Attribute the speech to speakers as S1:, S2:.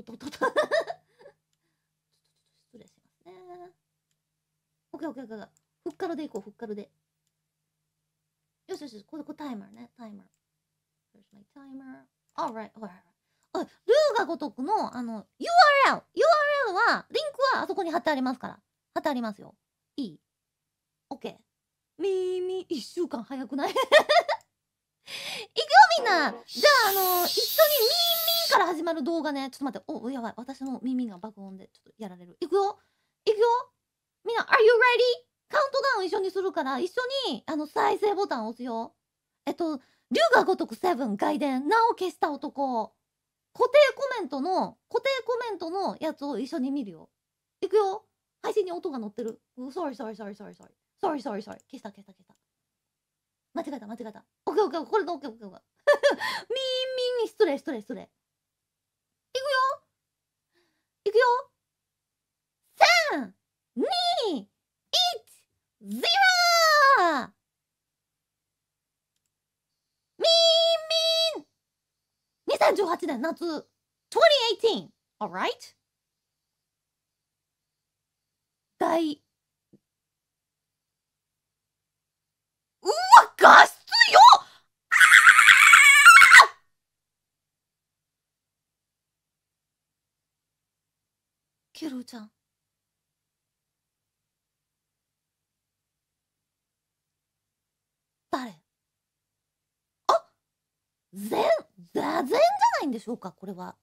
S1: とととと失礼しますねオッケーオッケーオッケーふっからでいこうふっからでよしよしこれこれタイマーねタイマー Here's my timer alright alright ルーがごとくのあの URL URL はリンクはあそこに貼ってありますから貼ってありますよいい ?OK みーみー1週間早くないいくよみんなじゃああの一緒にから始まる動画ねちょっと待っておやばい私の耳が爆音でちょっとやられるいくよいくよみんな Are you ready? カウントダウン一緒にするから一緒にあの再生ボタン押すよえっと龍が如くセブン外伝名を消した男固定コメントの固定コメントのやつを一緒に見るよいくよ配信に音が乗ってる sorry sorry sorry sorry sorry sorry sorry sorry 消した消した消した間違えた間違えたオッケーオッケーこれでオッケーオッケーオッケーみーみーに失礼失礼失礼いくよ3、2、1、0! みーみーん !2018 年夏 2018! Alright? 第ヒロちゃん誰あ全座禅じゃないんでしょうかこれは。